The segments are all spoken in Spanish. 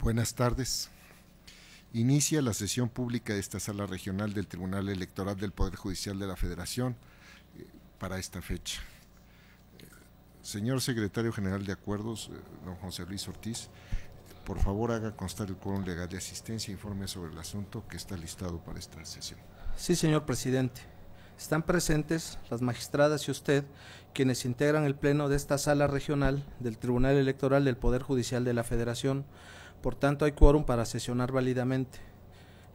Buenas tardes. Inicia la sesión pública de esta sala regional del Tribunal Electoral del Poder Judicial de la Federación eh, para esta fecha. Eh, señor Secretario General de Acuerdos, eh, don José Luis Ortiz, por favor haga constar el quórum legal de asistencia e informe sobre el asunto que está listado para esta sesión. Sí, señor presidente. Están presentes las magistradas y usted, quienes integran el pleno de esta sala regional del Tribunal Electoral del Poder Judicial de la Federación. Por tanto, hay quórum para sesionar válidamente.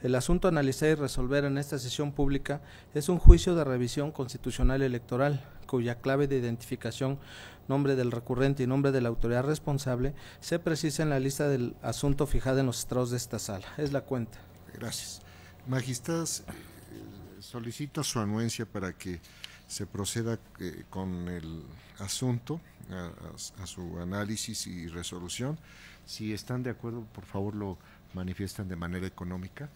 El asunto a analizar y resolver en esta sesión pública es un juicio de revisión constitucional electoral, cuya clave de identificación, nombre del recurrente y nombre de la autoridad responsable se precisa en la lista del asunto fijada en los estados de esta sala. Es la cuenta. Gracias. Magistradas solicito su anuencia para que se proceda eh, con el asunto, a, su análisis y resolución. Si están de acuerdo, por favor lo manifiestan de manera económica.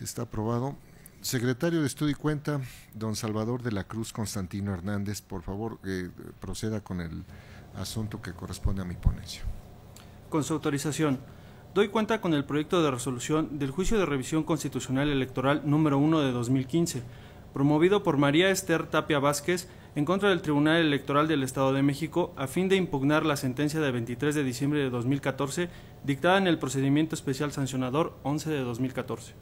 Está aprobado. Secretario de Estudio y Cuenta, don Salvador de la Cruz Constantino Hernández, por favor, eh, proceda con el asunto que corresponde a mi ponencia. Con su autorización doy cuenta con el proyecto de resolución del juicio de revisión constitucional electoral número 1 de 2015, promovido por María Esther Tapia Vázquez en contra del Tribunal Electoral del Estado de México a fin de impugnar la sentencia de 23 de diciembre de 2014 dictada en el procedimiento especial sancionador 11 de 2014.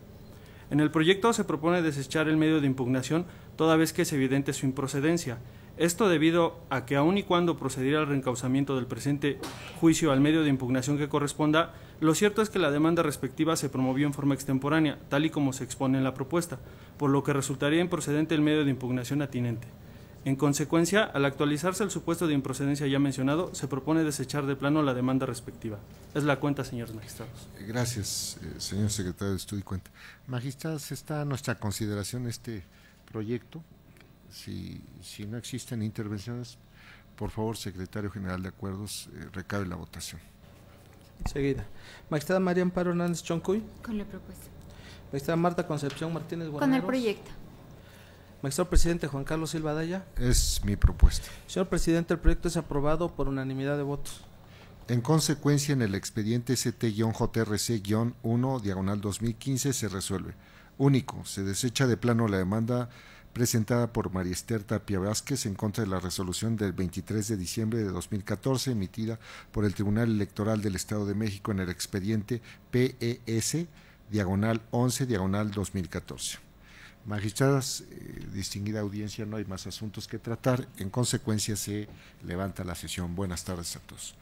En el proyecto se propone desechar el medio de impugnación toda vez que es evidente su improcedencia, esto debido a que aun y cuando procediera al reencauzamiento del presente juicio al medio de impugnación que corresponda, lo cierto es que la demanda respectiva se promovió en forma extemporánea, tal y como se expone en la propuesta, por lo que resultaría improcedente el medio de impugnación atinente. En consecuencia, al actualizarse el supuesto de improcedencia ya mencionado, se propone desechar de plano la demanda respectiva. Es la cuenta, señores magistrados. Eh, gracias, eh, señor secretario de Estudio y Cuenta. Magistrados, está a nuestra consideración este proyecto si, no existen intervenciones, por favor, secretario general de Acuerdos, eh, recabe la votación. Enseguida. Magistrada María Amparo Hernández Choncuy. Con la propuesta. Magistrada Marta Concepción Martínez Guadalajara. Con el proyecto. Magistrado Presidente Juan Carlos Silva Daya. Es mi propuesta. Señor Presidente, el proyecto es aprobado por unanimidad de votos. En consecuencia, en el expediente ct jrc 1 diagonal 2015, se resuelve. Único, se desecha de plano la demanda presentada por María Esther Tapia Vázquez en contra de la resolución del 23 de diciembre de 2014 emitida por el Tribunal Electoral del Estado de México en el expediente PES diagonal 11 diagonal 2014. Magistradas, eh, distinguida audiencia, no hay más asuntos que tratar. En consecuencia se levanta la sesión. Buenas tardes a todos.